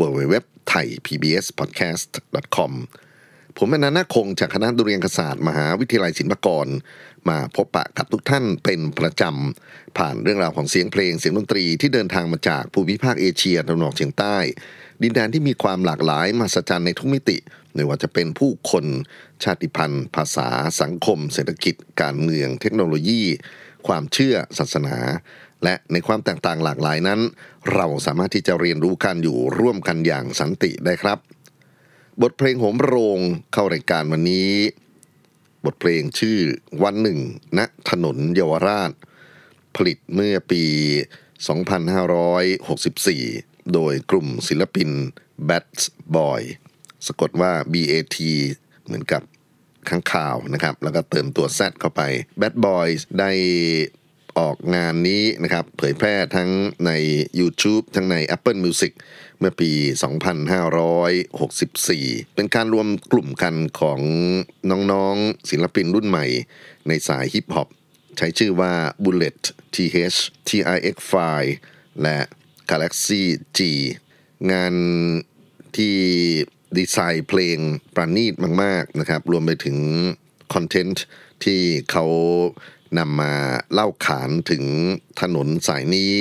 www thai pbs podcast com ผม็นันนาคงจากคณะดุเรียนศาสตร์มหาวิทยาลัยศิลปากรมาพบปะกับทุกท่านเป็นประจำ ผ่านเรื่องราวของเสียงเพลงเสียงดนตรีที่เดินทางมาจากภูมิภาคเอเชียตะวันออกเฉียงใต้ ดินแดนที่มีความหลากหลายมสัจจรย์ในทุกมิติไม่ว่าจะเป็นผู้คน ชาติพันธุ์ ภาษา สังคม เศรษฐกิจ การเมือง เทคโนโลยี ความเชื่อศาสนาและในความแตกต่างหลากหลายนั้น เราสามารถที่จะเรียนรู้การอยู่ร่วมกันอย่างสันติได้ครับ บทเพลงโหมโรง เข้ารายการวันนี้ บทเพลงชื่อวันหนึ่ง ณถนนเยาวราชผลิตเมื่อปี 2564 โดยกลุ่มศิลปิน Bats Boy สะกดว่า BAT เหมือนกับข้างข่าวนะครับ แล้วก็เติมตัว Z เข้าไป Bad Boys ได้ออกงานนี้นะครับ เผยแพร่ทั้งใน YouTube ทั้งใน Apple Music เมื่อปี 2564 เป็นการรวมกลุ่มกันของน้องๆศิลปินรุ่นใหม่ ในสายฮิปฮอปใช้ชื่อว่า Bullet TH t i x 5และ Galaxy G งานที่ดีไซน์เพลงประณีตมากๆนะครับรวมไปถึงคอนเทนต์ที่เขานำมาเล่าขานถึงถนนสายนี้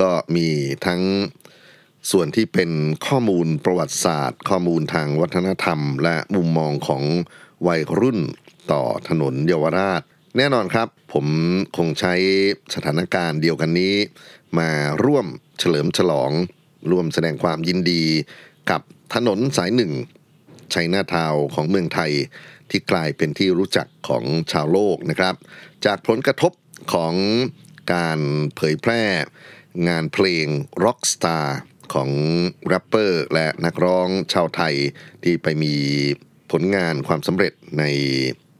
ก็มีทั้งส่วนที่เป็นข้อมูลประวัติศาสตร์ข้อมูลทางวัฒนธรรมและมุมมองของวัยรุ่นต่อถนนเยาวราช แน่นอนครับ ผมคงใช้สถานการณ์เดียวกันนี้ มาร่วมเฉลิมฉลอง ร่วมแสดงความยินดี กับถนนสายหนึ่งชัยนาทาวของเมืองไทยที่กลายเป็นที่รู้จักของชาวโลกนะครับ จากผลกระทบของการเผยแพร่งานเพลงร็อกสตาร์ของแรปเปอร์และนักร้องชาวไทยที่ไปมีผลงานความสำเร็จใน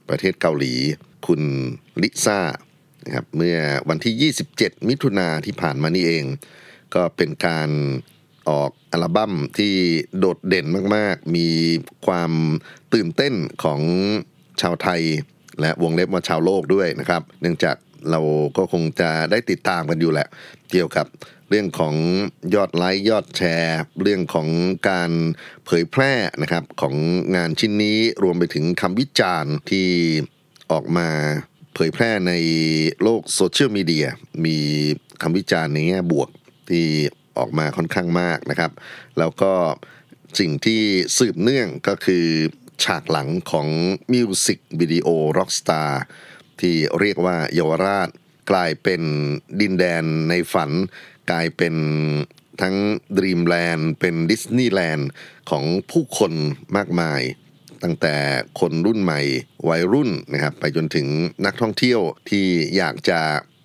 ประเทศเกาหลีคุณลิซ่านะครับเมื่อวันที่ 27 มิถุนาที่ผ่านมานี่เอง ก็เป็นการออกอัลบั้มที่โดดเด่นมากๆ มีความตื่นเต้นของชาวไทย และวงเล็บว่าชาวโลกด้วยนะครับ เนื่องจากเราก็คงจะได้ติดตามกันอยู่แหละเกี่ยวกับ เรื่องของยอดไลค์ยอดแชร์ เรื่องของการเผยแพร่นะครับ ของงานชิ้นนี้รวมไปถึงคำวิจารณ์ที่ออกมาเผยแพร่ในโลกโซเชียลมีเดียมีคำวิจารณ์ในแง่บวกที่ออกมาค่อนข้างมากนะครับ แล้วก็สิ่งที่สืบเนื่องก็คือฉากหลังของมิวสิกวิดีโอร็อกสตาร์ที่เรียกว่าเยาวราชกลายเป็นดินแดนในฝัน กลายเป็นทั้งดรีมแลนด์เป็นดิสนีย์แลนด์ของผู้คนมากมาย ตั้งแต่คนรุ่นใหม่วัยรุ่นนะครับไปจนถึงนักท่องเที่ยวที่อยากจะ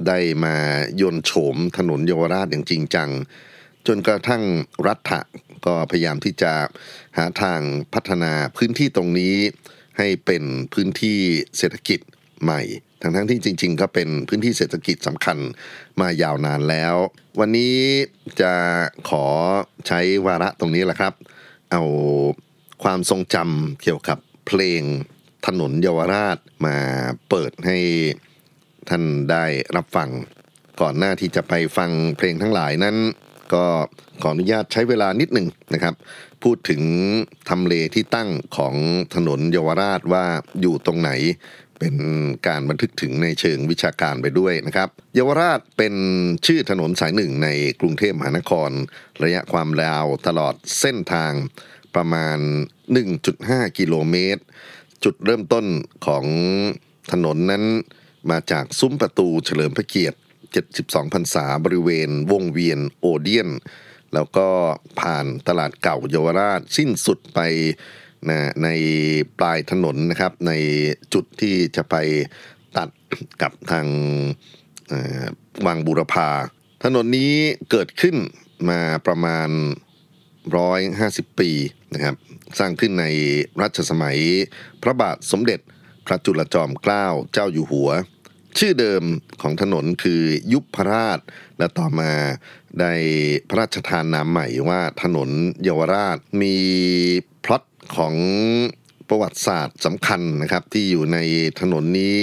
ได้มายนโฉมถนนเยาวราชอย่างจริงจังจนกระทั่งรัฐะก็พยายามที่จะหาทางพัฒนาพื้นที่ตรงนี้ให้เป็นพื้นที่เศรษฐกิจใหม่ ทั้งทั้งที่จริงๆ ก็เป็นพื้นที่เศรษฐกิจสำคัญมายาวนานแล้ว วันนี้จะขอใช้วาระตรงนี้แหละครับ เอาความทรงจำเกี่ยวกับเพลงถนนเยาวราชมาเปิดให้ท่านได้รับฟัง ก่อนหน้าที่จะไปฟังเพลงทั้งหลายนั้นก็ขออนุญาตใช้เวลานิดหนึ่งนะครับ พูดถึงทำเลที่ตั้งของถนนเยาวราชว่าอยู่ตรงไหนเป็นการบันทึกถึงในเชิงวิชาการไปด้วยนะครับ เยาวราชเป็นชื่อถนนสายหนึ่งในกรุงเทพมหานคร ระยะความยาวตลอดเส้นทางประมาณ 1.5 กิโลเมตร จุดเริ่มต้นของถนนนั้นมาจากซุ้มประตูเฉลิมพระเกียรติ72พรรษาบริเวณวงเวียนโอเดียน แล้วก็ผ่านตลาดเก่าเยาวราชสิ้นสุดไปนะในปลายถนนนะครับในจุดที่จะไปตัดกับทางวังบุรพาถนนนี้เกิดขึ้นมาประมาณ 150 ปีนะครับสร้างขึ้นในรัชสมัยพระบาทสมเด็จพระจุลจอมเกล้าเจ้าอยู่หัวชื่อเดิมของถนนคือยุพรราช และต่อมาได้พระราชทานนามใหม่ว่าถนนเยาวราชมีพล็อตของประวัติศาสตร์สำคัญนะครับที่อยู่ในถนนนี้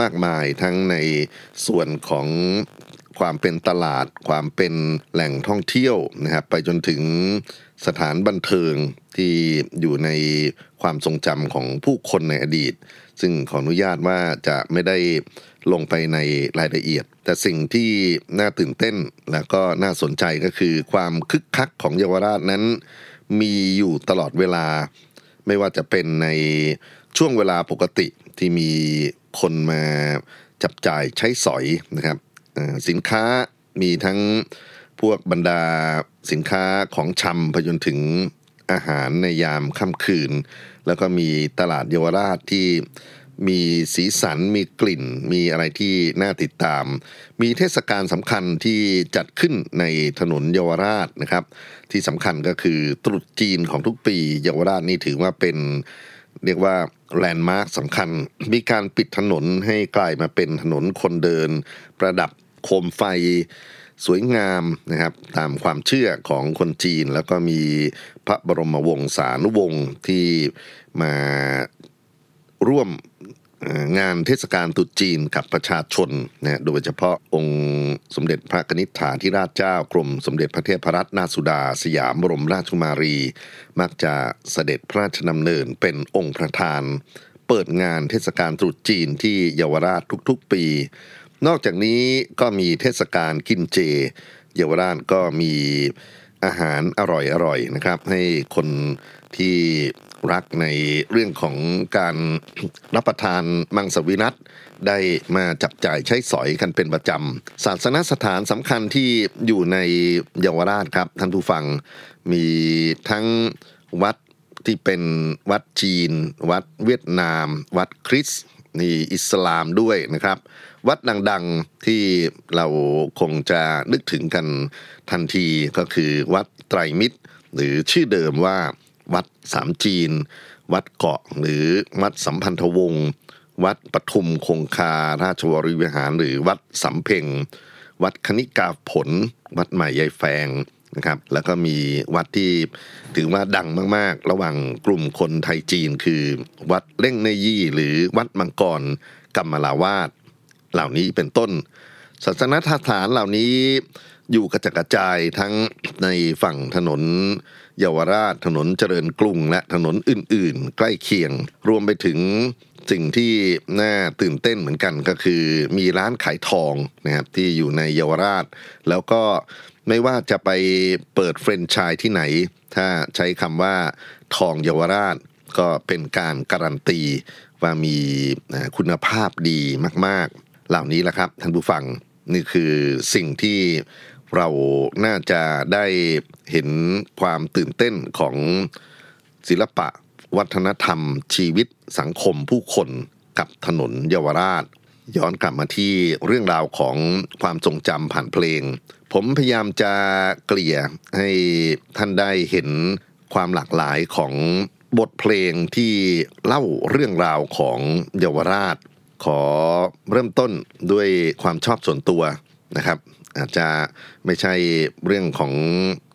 มากมายทั้งในส่วนของความเป็นตลาด ความเป็นแหล่งท่องเที่ยวนะครับไปจนถึงสถานบันเทิงที่อยู่ในความทรงจำของผู้คนในอดีต ซึ่งขออนุญาตว่าจะไม่ได้ลงไปในรายละเอียด แต่สิ่งที่น่าตื่นเต้นและก็น่าสนใจก็คือความคึกคักของเยาวราชนั้นมีอยู่ตลอดเวลาไม่ว่าจะเป็นในช่วงเวลาปกติที่มีคนมาจับจ่ายใช้สอยนะครับสินค้ามีทั้งพวกบรรดาสินค้าของชำไปจนถึงอาหารในยามค่ำคืน แล้วก็มีตลาดเยาวราชที่มีสีสันมีกลิ่น มีอะไรที่น่าติดตาม มีเทศกาลสำคัญที่จัดขึ้นในถนนเยาวราชนะครับ ที่สำคัญก็คือตรุษจีนของทุกปีเยาวราชนี่ถือว่าเป็นเรียกว่าแลนด์มาร์คสำคัญมีการปิดถนนให้กลายมาเป็นถนนคนเดิน ประดับโคมไฟสวยงามนะครับ ตามความเชื่อของคนจีน แล้วก็มีพระบรมวงศานุวงศ์ที่มาร่วมงานเทศกาลตรุษจีนกับประชาชนนะ โดยเฉพาะองค์สมเด็จพระนิธิฐาีิราชเจ้ากรมสมเด็จพระเทพรัตนราชสุดาสยามบรมราชกุมารี มักจะเสด็จพระราชดำเนินเป็นองค์ประธาน เปิดงานเทศกาลตรุษจีนที่เยาวราชทุกๆปี นอกจากนี้ก็มีเทศกาลกินเจ เยาวราชก็มีอาหารอร่อยๆนะครับ ให้คนที่รักในเรื่องของการรับประทานมังสวิรัตได้มาจับจ่ายใช้สอยกันเป็นประจำศาสนสถานสำคัญที่อยู่ในเยาวราชครับท่านผู้ฟังมีทั้งวัดที่เป็นวัดจีน วัดเวียดนาม วัดคริสนี่อิสลามด้วยนะครับ วัดดัง ๆที่เราคงจะนึกถึงกันทันทีก็คือวัดไตรมิตร หรือชื่อเดิมว่าวัดสามจีน วัดเกาะหรือ วัดสัมพันธวงศ์ วัดปทุมคงคาราชวรวิหาร หรือวัดสำเพ็งวัดคณิกาผล วัดใหม่ยายแฟงนะครับ แล้วก็มีวัดที่ถือว่าดังมากๆ ระหว่างกลุ่มคนไทยจีนคือ วัดเล่งในยี่หรือวัดมังกรกัมมลาวาดเหล่านี้เป็นต้นศาสนสถานเหล่านี้อยู่กระจัดกระจายทั้งในฝั่งถนนเยาวราชถนนเจริญกรุงและถนนอื่นๆ ใกล้เคียงรวมไปถึงสิ่งที่น่าตื่นเต้นเหมือนกันก็คือ มีร้านขายทองนะครับที่อยู่ในเยาวราช แล้วก็ไม่ว่าจะไปเปิดเฟรนช์ชายที่ไหน ถ้าใช้คำว่า ทองเยาวราชก็เป็นการการันตีว่ามีคุณภาพดีมากๆ เหล่านี้แหละครับ ท่านผู้ฟัง นี่คือสิ่งที่เราน่าจะได้เห็น ความ ตื่นเต้น ของ ศิลปะ วัฒนธรรม ชีวิต สังคม ผู้คน กับ ถนน เยาวราช ย้อนกลับมาที่ เรื่องราวของ ความ ทรงจำผ่าน เพลง ผม พยายาม จะ เกลี่ย ให้ ท่าน ได้ เห็น ความ หลากหลาย ของ บท เพลง ที่ เล่า เรื่องราว ของ เยาวราช ขอ เริ่มต้น ด้วย ความ ชอบ ส่วนตัว นะครับอาจจะไม่ใช่เรื่องของ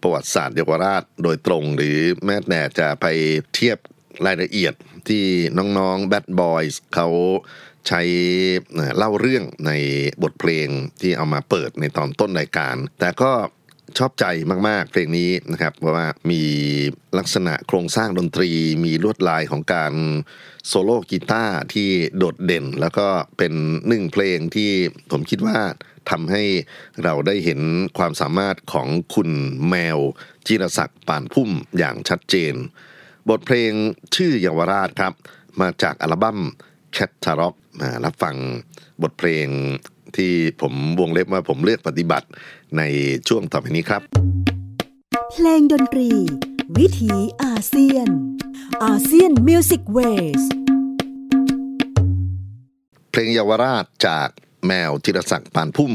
ประวัติศาสตร์เยาวราชโดยตรงหรือแม้แต่จะไปเทียบรายละเอียดที่น้องๆแบทบอยส์เขาใช้เล่าเรื่องในบทเพลงที่เอามาเปิดในตอนต้นรายการ แต่ก็ชอบใจมากๆเพลงนี้นะครับ เพราะว่ามีลักษณะโครงสร้างดนตรีมีลวดลายของการโซโล่กีตาร์ที่โดดเด่น แล้วก็เป็นหนึ่งเพลงที่ผมคิดว่าทำให้เราได้เห็นความสามารถของคุณแมวจีรศักดิ์ป่านพุ่มอย่างชัดเจน บทเพลงชื่อเยาวราชครับ มาจากอัลบั้มแคทาร็อกมารับฟังบทเพลงที่ผมวงเล็บว่าผมเลือกปฏิบัติในช่วงต่อไปนี้ครับ เพลงดนตรี วิถีอาเซียนอาเซียนมิวสิกเวสเพลงเยาวราชจากแมวธิรศักดิ์ปานพุ่ม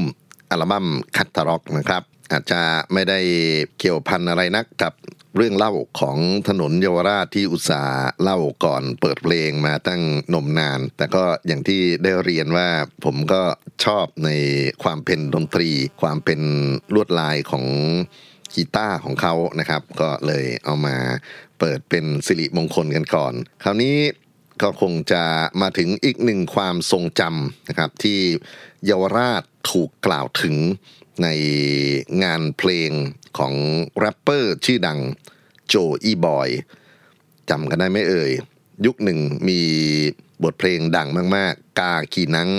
อัลบั้มคัตตาร็อกนะครับ อาจจะไม่ได้เกี่ยวพันอะไรนักกับเรื่องเล่าของถนนเยาวราชที่อุตสาห์เล่าก่อนเปิดเพลงมาตั้งนมนาน แต่ก็อย่างที่ได้เรียนว่าผมก็ชอบในความเป็นดนตรี ความเป็นลวดลายของกีตาร์ของเขานะครับ ก็เลยเอามาเปิดเป็นสิริมงคลกันก่อน คราวนี้ก็คงจะมาถึงอีกหนึ่งความทรงจำนะครับ ที่เยาวราชถูกกล่าวถึงในงานเพลงของแรปเปอร์ชื่อดังโจอีบอยจำกันได้ไหมเอ่ย ยุคหนึ่งมีบทเพลงดังมากๆ กากีนัง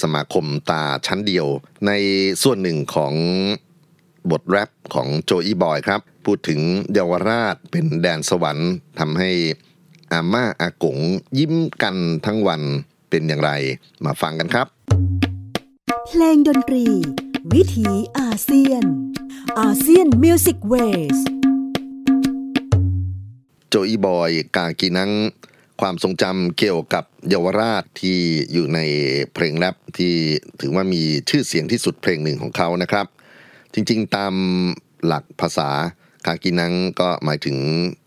สมาคมตาชั้นเดียว ในส่วนหนึ่งของบทแรปของโจอีบอยครับพูดถึงเยาวราชเป็นแดนสวรรค์ทำให้อาม่าอากงยิ้มกันทั้งวันเป็นอย่างไรมาฟังกันครับเพลงดนตรี วิถีอาเซียนอาเซียนมิวสิกเวสโจอีบอยกากีนัง ความทรงจำเกี่ยวกับเยาวราชที่อยู่ในเพลงแรปที่ถือว่ามีชื่อเสียงที่สุดเพลงหนึ่งของเขานะครับ จริงๆ ตามหลักภาษาคากินังก็หมายถึง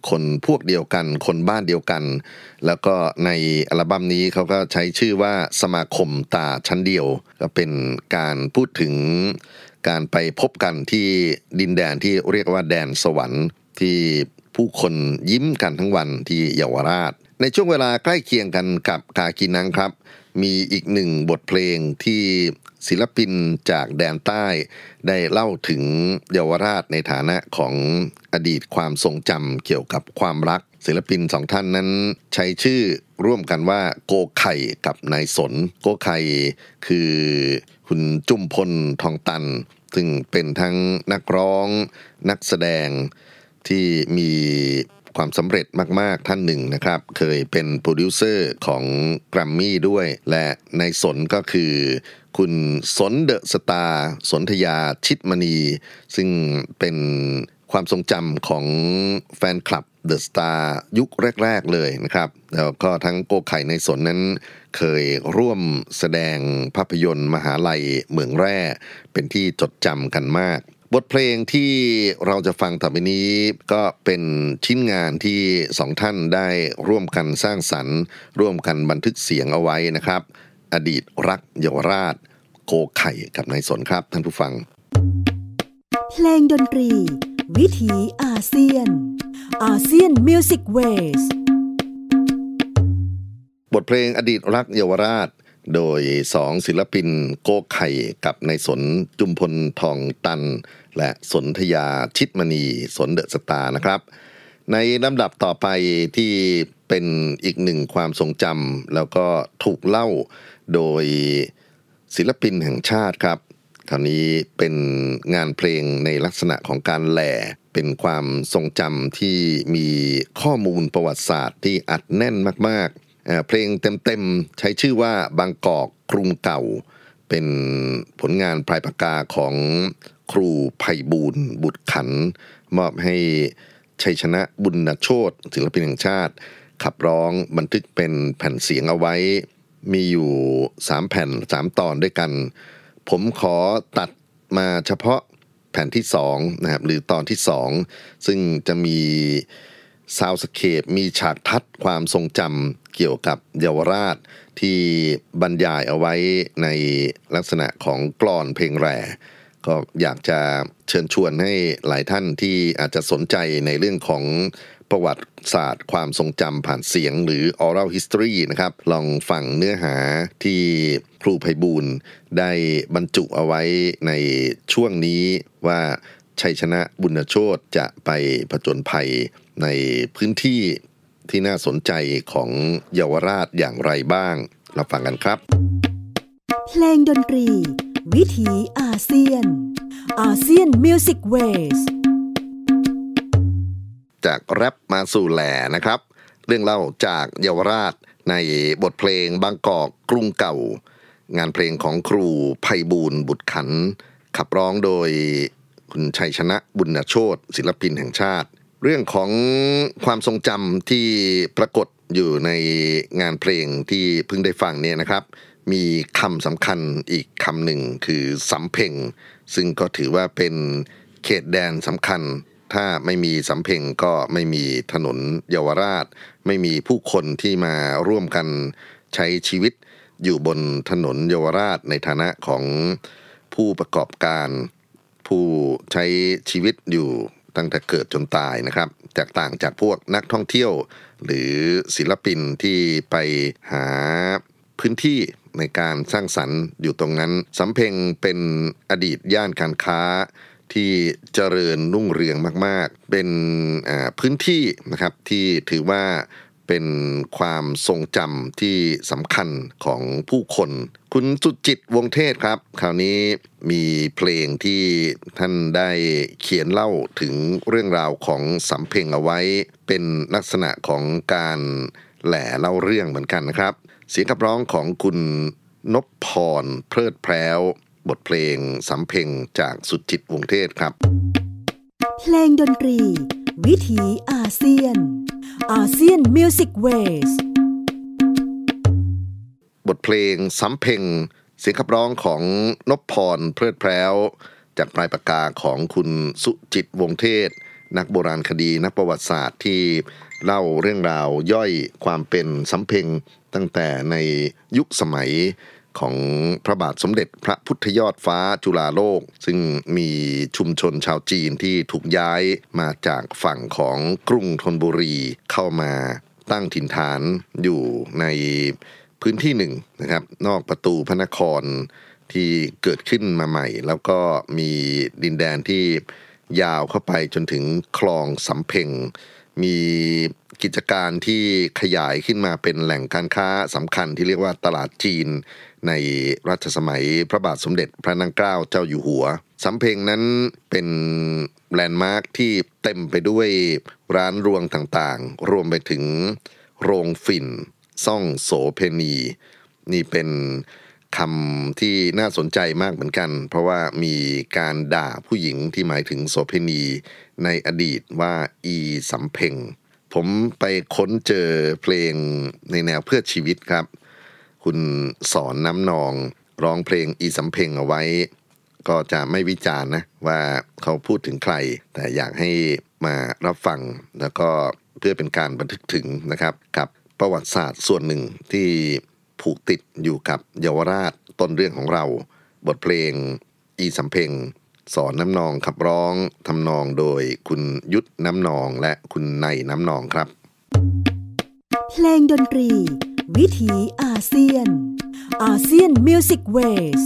คนพวกเดียวกันคนบ้านเดียวกัน แล้วก็ในอัลบั้มนี้เขาก็ใช้ชื่อว่าสมาคมตาชั้นเดียว ก็เป็นการพูดถึงการไปพบกันที่ดินแดนที่เรียกว่าแดนสวรรค์ ที่ผู้คนยิ้มกันทั้งวันที่เยาวราช ในช่วงเวลาใกล้เคียงกันกับคากินังครับ มีอีกหนึ่งบทเพลงที่ศิลปินจากแดนใต้ ได้เล่าถึงเยาวราชในฐานะของอดีตความทรงจำเกี่ยวกับความรัก ศิลปินสองท่านนั้น ใช้ชื่อร่วมกันว่าโกไข่กับนายสน โกไข่คือคุณจุมพลทองตัน ซึ่งเป็นทั้งนักร้องนักแสดงที่มีความสำเร็จมากๆท่านหนึ่งนะครับ เคยเป็นโปรดิวเซอร์ของแกรมมี่ด้วยและในสนก็คือคุณสนเดอะสตาสนธยาชิดมณี ซึ่งเป็นความทรงจำของแฟนคลับเดอะสตาร์ยุคแรก ๆ เลยนะครับ แล้วก็ทั้งโกไข่ในสนนั้นเคยร่วมแสดงภาพยนตร์มหาลัยเมืองแร่เป็นที่จดจำกันมาก บทเพลงที่เราจะฟังต่อไปนี้ก็เป็นชิ้นงานที่สองท่านได้ร่วมกันสร้างสรรค์ ร่วมกันบันทึกเสียงเอาไว้นะครับอดีตรักเยาวราช โกไข่กับนายสนครับ ท่านผู้ฟังเพลงดนตรี วิถีอาเซียนอาเซียนมิวสิกเวสบทเพลงอดีตรักเยาวราชโดยสองศิลปิน โกไข่กับนายสนจุมพลทองตัน และสนธยาชิดมณีสนเดอะสตานะครับ ในลำดับต่อไปที่เป็นอีกหนึ่งความทรงจำแล้วก็ถูกเล่าโดยศิลปินแห่งชาติครับคราวนี้เป็นงานเพลงในลักษณะของการแหล่ เป็นความทรงจำที่มีข้อมูลประวัติศาสตร์ที่อัดแน่นมากๆ เพลงเต็ม ๆ ใช้ชื่อว่าบางกอกกรุงเก่า เป็นผลงานพลายปากกาของครูไพบูลบุตรขันมอบให้ชัยชนะบุญนโชตศิลปินแห่งชาติ ขับร้องบันทึกเป็นแผ่นเสียงเอาไว้มีอยู่ 3 แผ่น 3 ตอนด้วยกัน ผมขอตัดมาเฉพาะแผ่นที่2นะครับหรือตอนที่ 2 ซึ่งจะมีซาวสเคปมีฉากทัดความทรงจำเกี่ยวกับเยาวราช ที่บรรยายเอาไว้ในลักษณะของกลอนเพลงแร่ก็อยากจะเชิญชวนให้หลายท่านที่อาจจะสนใจในเรื่องของประวัติศาสตร์ความทรงจำผ่านเสียงหรือ oral history นะครับ ลองฟังเนื้อหาที่ครูไพบูลได้บรรจุเอาไว้ในช่วงนี้ว่าชัยชนะบุญโชตจะไปผจญภัยในพื้นที่ที่น่าสนใจของเยาวราชอย่างไรบ้างเราฟังกันครับ เพลงดนตรีวิถีอาเซียนอาเซียนมิวสิกเวสจากแรปมาสู่แหล่นะครับ เรื่องเล่าจากเยาวราชในบทเพลงบางกอก กรุงเก่า งานเพลงของครูไพบูลบุตรขัน ขับร้องโดย คุณชัยชนะบุญโชตศิลปินแห่งชาติ เรื่องของความทรงจำที่ปรากฏอยู่ในงานเพลงที่เพิ่งได้ฟังเนี่ยนะครับมีคำสำคัญอีกคำหนึ่งคือสำเพ็งซึ่งก็ถือว่าเป็นเขตแดนสำคัญ ถ้าไม่มีสำเพ็งก็ไม่มีถนนเยาวราช ไม่มีผู้คนที่มาร่วมกันใช้ชีวิต อยู่บนถนนเยาวราช ในฐานะของผู้ประกอบการผู้ใช้ชีวิตอยู่ตั้งแต่เกิดจนตายนะครับแตกต่างจากพวกนักท่องเที่ยว หรือศิลปินที่ไปหาพื้นที่ในการสร้างสรรค์อยู่ตรงนั้น สำเพ็งเป็นอดีตย่านการค้าที่เจริญรุ่งเรืองมาก ๆ เป็นพื้นที่นะครับที่ถือว่าเป็นความทรงจำที่สำคัญของผู้คน คุณสุจิตวงเทศครับ คราวนี้มีเพลงที่ท่านได้เขียนเล่าถึงเรื่องราวของสำเพ็งเอาไว้ เป็นลักษณะของการแหล่เล่าเรื่องเหมือนกันนะครับเสียงขับร้องของคุณนพพรเพลิดแพรวบทเพลงสำเพ็งจากสุดจิตวงเทศครับเพลงดนตรี วิถีอาเซียนอาเซียนมิวสิกเวสบทเพลงสำเพ็งเสียงขับร้องของนพพรเพลิดแพรวจากปลายปากกาของคุณสุจิตวงเทศนักโบราณคดี นักประวัติศาสตร์ที่เล่าเรื่องราวย่อยความเป็นสำเพ็งตั้งแต่ในยุคสมัยของพระบาทสมเด็จพระพุทธยอดฟ้าจุฬาโลก ซึ่งมีชุมชนชาวจีนที่ถูกย้ายมาจากฝั่งของกรุงธนบุรีเข้ามาตั้งถิ่นฐานอยู่ในพื้นที่หนึ่งนะครับ นอกประตูพระนครที่เกิดขึ้นมาใหม่ แล้วก็มีดินแดนที่ยาวเข้าไปจนถึงคลองสำเพ็งมีกิจการที่ขยายขึ้นมาเป็นแหล่งการค้าสำคัญที่เรียกว่าตลาดจีนในรัชสมัยพระบาทสมเด็จพระนางเกล้าเจ้าอยู่หัว สำเพ็งนั้นเป็นแลนด์มาร์คที่เต็มไปด้วยร้านรวงต่างๆ รวมไปถึงโรงฝิ่น ซ่องโสเพณี นี่เป็นคำที่น่าสนใจมากเหมือนกัน เพราะว่ามีการด่าผู้หญิงที่หมายถึงโสเภณี ในอดีตว่าอีสำเพ็งผมไปค้นเจอเพลงในแนวเพื่อชีวิตครับ คุณสอนน้ำนอง ร้องเพลงอีสำเพ็งเอาไว้ ก็จะไม่วิจารณ์นะ ว่าเขาพูดถึงใคร แต่อยากให้มารับฟังแล้วก็เพื่อเป็นการบันทึกถึงนะครับ กับประวัติศาสตร์ส่วนหนึ่งที่ผูกติดอยู่กับเยาวราชต้นเรื่องของเรา บทเพลงอีสัมเพลงสอนน้ำนองขับร้องทำนองโดยคุณยุทธน้ำนองและคุณในน้ำนองครับเพลงดนตรี วิถีอาเซียนอาเซียนมิวสิกเวส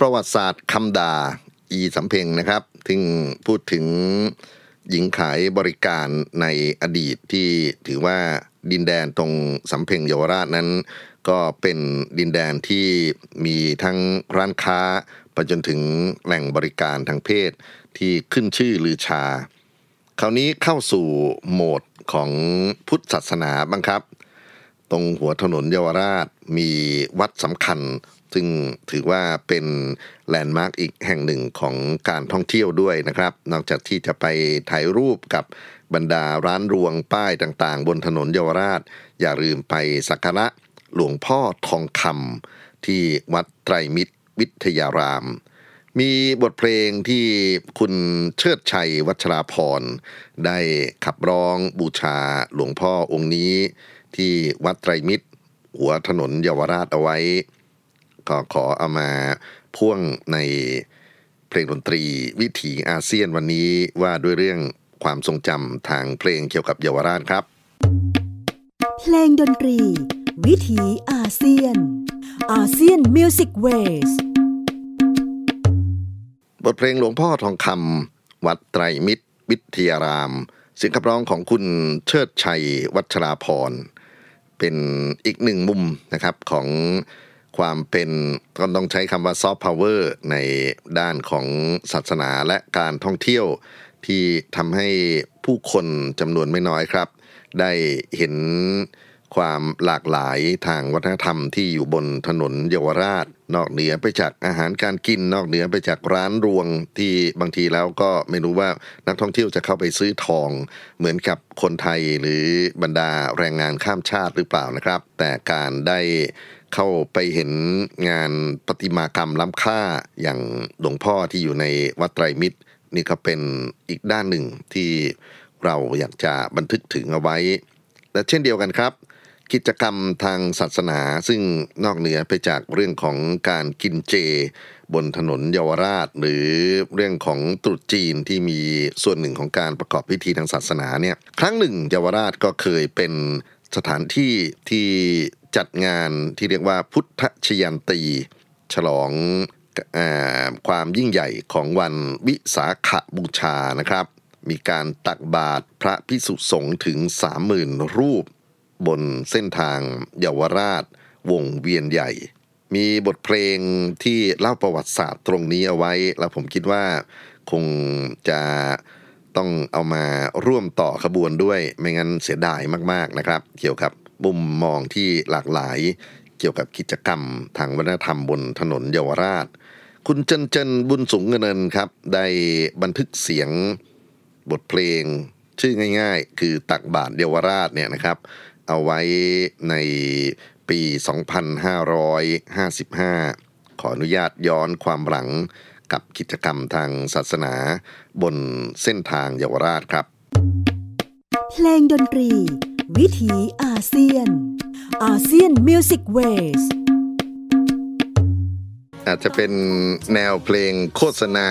ประวัติศาสตร์คำดาอีสัมเพลงนะครับ ถึงพูดถึงหญิงขายบริการในอดีตที่ถือว่าดินแดนตรงสำเพ็งเยาวราชนั้น ก็เป็นดินแดนที่มีทั้งร้านค้าไปจนถึงแหล่งบริการทางเพศที่ขึ้นชื่อลือชา คราวนี้เข้าสู่โหมดของพุทธศาสนาบ้างครับ ตรงหัวถนนเยาวราชมีวัดสำคัญ ซึ่งถือว่าเป็นแลนด์มาร์กอีกแห่งหนึ่งของการท่องเที่ยวด้วยนะครับ นอกจากที่จะไปถ่ายรูปกับบรรดาร้านรวงป้ายต่างๆ บนถนนเยาวราช อย่าลืมไปสักการะหลวงพ่อทองคำที่วัดไตรมิตรวิทยาราม มีบทเพลงที่คุณเชิดชัยวัชราพรได้ขับร้องบูชาหลวงพ่อองค์นี้ ที่วัดไตรมิตร หัวถนนเยาวราชเอาไว้ ก็ขอเอามาพ่วงในเพลงดนตรีวิถีอาเซียนวันนี้ว่าด้วยเรื่องความทรงจำทางเพลงเกี่ยวกับเยาวราชครับเพลงดนตรี วิถีอาเซียนอาเซียนมิวสิกเวสบทเพลงหลวงพ่อทองคำวัดไตรมิตร วิทยารามเสียงขับร้องของคุณเชิดชัยวัชราพรเป็นอีกหนึ่งมุมนะครับของความเป็นก็ต้องใช้คำว่าซอฟต์พาวเวอร์ในด้านของศาสนาและการท่องเที่ยวที่ทำให้ผู้คนจำนวนไม่น้อยครับ ได้เห็นความหลากหลายทางวัฒนธรรมที่อยู่บนถนนเยาวราช นอกเหนือไปจากอาหารการกินนอกเหนือไปจากร้านรวงที่บางทีแล้วก็ไม่รู้ว่านักท่องเที่ยวจะเข้าไปซื้อทองเหมือนกับคนไทยหรือบรรดาแรงงานข้ามชาติหรือเปล่านะครับ แต่การได้เข้าไปเห็นงานประติมากรรมล้ำค่าอย่างหลวงพ่อที่อยู่ในวัดไตรมิตรนี่ก็เป็นอีกด้านหนึ่งที่เราอยากจะบันทึกถึงเอาไว้ และเช่นเดียวกันครับ กิจกรรมทางศาสนา ซึ่งนอกเหนือไปจากเรื่องของการกินเจ บนถนนเยาวราช หรือเรื่องของตรุษจีนที่มีส่วนหนึ่งของการประกอบพิธีทางศาสนาเนี่ย ครั้งหนึ่งเยาวราชก็เคยเป็นสถานที่ที่จัดงานที่เรียกว่าพุทธชยันตีฉลองความยิ่งใหญ่ของวันวิสาขบูชานะครับ มีการตักบาตรพระพิสุสงฆ์ถึง 30,000 รูป บนเส้นทางเยาวราช วงเวียนใหญ่ มีบทเพลงที่เล่าประวัติศาสตร์ตรงนี้เอาไว้ แล้วผมคิดว่าคงจะต้องเอามาร่วมต่อขบวนด้วยไม่งั้นเสียดายมากๆนะครับ เกี่ยวกับบุมมองที่หลากหลายเกี่ยวกับกิจกรรมทางวัฒนธรรมบนถนนเยาวราชคุณเจนเจนบุญสูงเงินครับ ได้บันทึกเสียงบทเพลงชื่อง่ายๆ คือตักบาทเยาวราชเนี่ยนะครับ เอาไว้ในปี 2555 ขออนุญาตย้อนความหลังกับกิจกรรมทางศาสนาบนเส้นทางเยาวราชครับเพลงดนตรี วิถีอาเซียน อาเซียนมิวสิกเวสาจจะเป็นแนวเพลงโฆษณา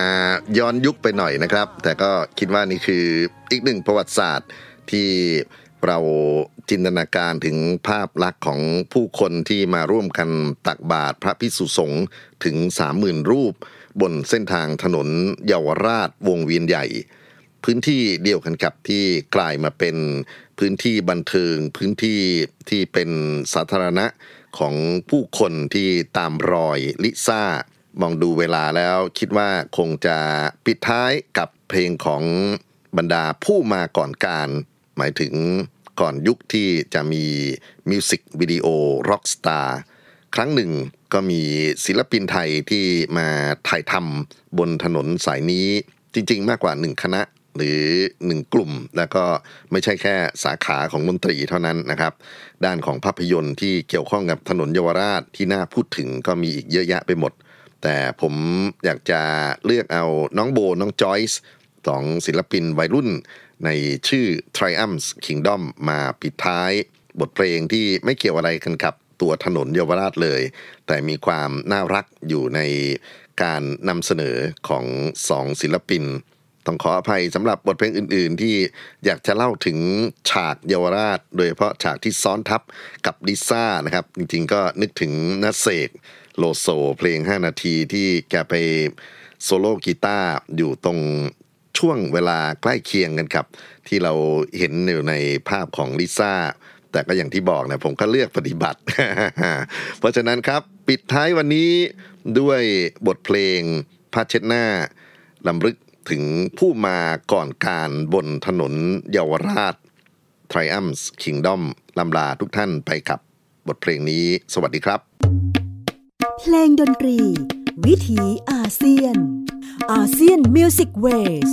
ย้อนยุคไปหน่อยนะครับ แต่ก็คิดว่านี่คืออีกหนึ่งประวัติศาสตร์ที่เราจินตนาการถึงภาพลักษณ์ของผู้คนที่มาร่วมกันตักบาตรพระพิสุสงฆ์ถึงสามหมื่นรูป บนเส้นทางถนนเยาวราชวงเวียนใหญ่ พื้นที่เดียวกันกับที่กลายมาเป็นพื้นที่บันเทิงพื้นที่ที่เป็นสาธารณะของผู้คนที่ตามรอยลิซ่า มองดูเวลาแล้วคิดว่าคงจะปิดท้ายกับเพลงของบรรดาผู้มาก่อนการ หมายถึงก่อนยุคที่จะมีมิวสิกวิดีโอร็อกสตาร์ครั้งหนึ่งก็มีศิลปินไทยที่มาถ่ายทำบนถนนสายนี้จริงๆมากกว่าหนึ่งคณะหรือหนึ่งกลุ่มแล้วก็ไม่ใช่แค่สาขาของดนตรีเท่านั้นนะครับ ด้านของภาพยนตร์ที่เกี่ยวข้องกับถนนเยาวราชที่น่าพูดถึงก็มีอีกเยอะแยะไปหมด แต่ผมอยากจะเลือกเอาน้องโบน้องจอยส์สองศิลปินวัยรุ่น ในชื่อ Triumphs Kingdom มาปิดท้ายบทเพลงที่ไม่เกี่ยวอะไรกันกับตัวถนนเยาวราชเลย แต่มีความน่ารักอยู่ในการนำเสนอของสองศิลปินต้องขออภัยสำหรับบทเพลงอื่น ๆ ที่อยากจะเล่าถึงฉากเยาวราชโดยเฉพาะฉากที่ซ้อนทับกับลิซ่านะครับ จริงๆก็นึกถึงนัเสกโลโซ เพลง 5 นาทีที่แกไปโซโล่กีตาร์อยู่ตรงช่วงเวลาใกล้เคียงกันครับ ที่เราเห็นอยู่ในภาพของลิซ่า แต่ก็อย่างที่บอกนะผมก็เลือกปฏิบัติ เพราะฉะนั้นครับ ปิดท้ายวันนี้ด้วยบทเพลงพาเช็ดหน้าลำลึกถึงผู้มาก่อนการบนถนนเยาวราช Triumphs Kingdom ลำลาทุกท่านไปกับ บทเพลงนี้สวัสดีครับ เพลงดนตรี วิถีอาเซียน อาเซียนมิวสิกเวส